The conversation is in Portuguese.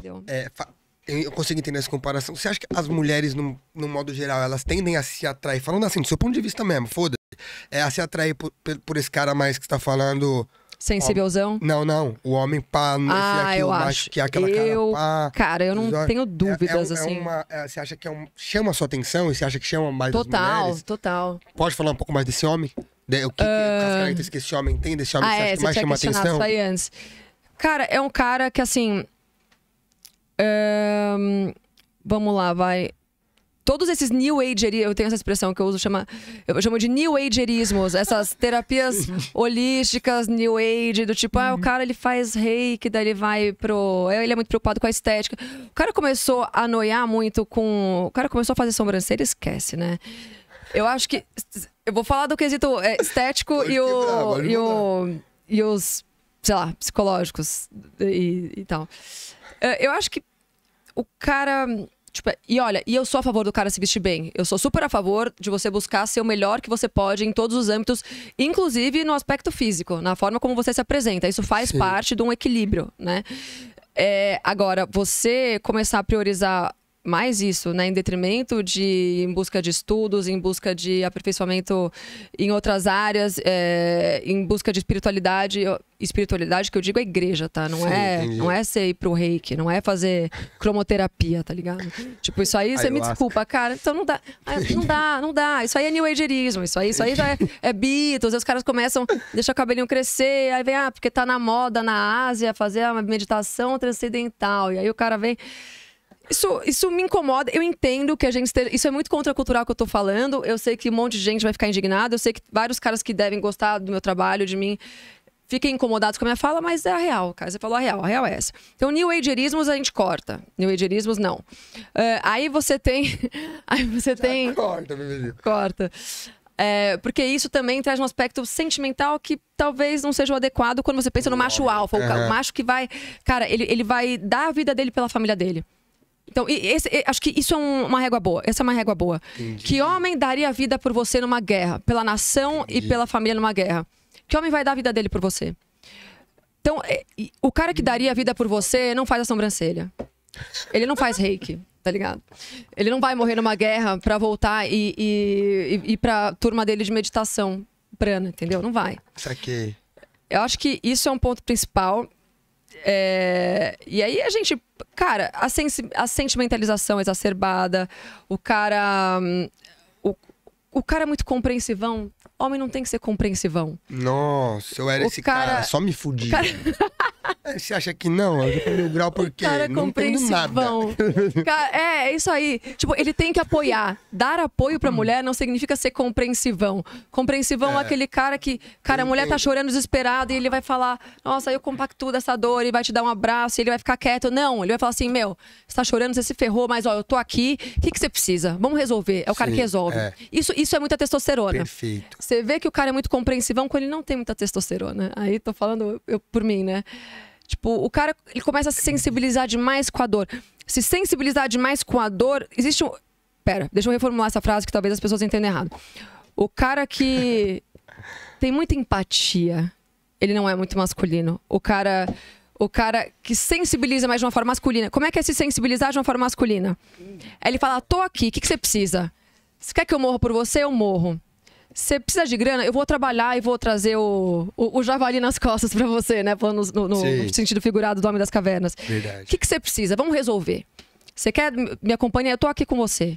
entendeu? É, eu consigo entender essa comparação. Você acha que as mulheres, no, no modo geral, elas tendem a se atrair, falando assim, do seu ponto de vista mesmo, foda-se, é a se atrair por, por, esse cara mais que está falando... Sensívelzão? Não, não. O homem pá, não é é ah, eu acho. que é aquela eu... cara pá. Cara, eu não é tenho dúvidas, é, é, assim. Uma, você acha que um, chama a sua atenção? Você acha que chama mais Total, total. Pode falar um pouco mais desse homem? De, o que, uh... que esse homem tem, desse homem ah, que, é, que mais chama atenção? isso aí antes. Cara, é um cara que, assim um, vamos lá, vai. Todos esses new age eu tenho essa expressão que eu uso, chama, eu chamo de new ageerismos essas terapias holísticas, new age, do tipo, uhum. ah, o uhum. cara ele faz reiki, daí ele vai pro. Ele é muito preocupado com a estética. O cara começou a noiar muito com. O cara começou a fazer sobrancelha, esquece, né? Eu acho que. Eu vou falar do quesito é, estético e quebrar, o, e, o, e os, sei lá, psicológicos e, e tal. É, eu acho que o cara. Tipo, e olha, e eu sou a favor do cara se vestir bem. Eu sou super a favor de você buscar ser o melhor que você pode em todos os âmbitos, inclusive no aspecto físico, na forma como você se apresenta. Isso faz Sim. parte de um equilíbrio, né? É, agora, você começar a priorizar mais isso, né, em detrimento de em busca de estudos, em busca de aperfeiçoamento em outras áreas, é, em busca de espiritualidade, espiritualidade que eu digo é igreja, tá? Não Sim, é, não é ser ir pro reiki, não é fazer cromoterapia, tá ligado? tipo, isso aí você me desculpa, cara, então não dá, ah, não dá, não dá. Isso aí é new agerismo, isso aí, isso aí é, é Beatles, os caras começam, deixa o cabelinho crescer, aí vem, ah, porque tá na moda na Ásia fazer uma meditação transcendental, e aí o cara vem isso, isso me incomoda. Eu entendo que a gente esteja. Isso é muito contracultural que eu tô falando. Eu sei que um monte de gente vai ficar indignada. Eu sei que vários caras que devem gostar do meu trabalho, de mim, fiquem incomodados com a minha fala, mas é a real, cara. Você falou a real, a real é essa. Então, New ageirismos a gente corta. New ageirismos não. Uh, aí você tem. aí você Já tem. Corta, meu Corta. É, porque isso também traz um aspecto sentimental que talvez não seja o adequado quando você pensa no macho alfa, o macho que vai. Cara, ele, ele vai dar a vida dele pela família dele. Então, esse, acho que isso é uma régua boa. Essa é uma régua boa. Entendi. Que homem daria a vida por você numa guerra? Pela nação Entendi. e pela família numa guerra. Que homem vai dar a vida dele por você? Então, é, o cara que daria a vida por você não faz a sobrancelha. Ele não faz reiki, tá ligado? Ele não vai morrer numa guerra pra voltar e, ir pra turma dele de meditação prana, entendeu? Não vai. Saquei. Eu acho que isso é um ponto principal. É, e aí a gente, cara, a, a sentimentalização exacerbada, o cara. Hum, o, o cara é muito compreensivão. Homem não tem que ser compreensivão. Nossa, eu era o esse cara... cara. Só me fudia. Cara... É, você acha que não? Mil grau por quê? É não compreensivão. nada. é, é isso aí. Tipo, ele tem que apoiar. Dar apoio pra hum. mulher não significa ser compreensivão. Compreensivão é, é aquele cara que, cara, a mulher tá chorando desesperada e ele vai falar, nossa, eu compactuo dessa dor e vai te dar um abraço e ele vai ficar quieto. Não, ele vai falar assim, meu, você tá chorando, você se ferrou, mas ó, eu tô aqui, o que, que você precisa? Vamos resolver. É o cara Sim, que resolve. É. Isso, isso é muita testosterona. Perfeito. Você vê que o cara é muito compreensivão quando ele não tem muita testosterona. Aí tô falando eu, por mim, né? Tipo, o cara ele começa a se sensibilizar demais com a dor. Se sensibilizar demais com a dor, existe um. Pera, deixa eu reformular essa frase que talvez as pessoas entendam errado. O cara que tem muita empatia, ele não é muito masculino. O cara. O cara que sensibiliza mais de uma forma masculina. Como é que é se sensibilizar de uma forma masculina? É ele fala, tô aqui, o que, que você precisa? Você quer que eu morra por você? Eu morro. Você precisa de grana, eu vou trabalhar e vou trazer o, o, o javali nas costas para você, né? Falando no, no, no, sentido figurado do Homem das Cavernas. Verdade. O que você precisa? Vamos resolver. Você quer me acompanhar? Eu tô aqui com você.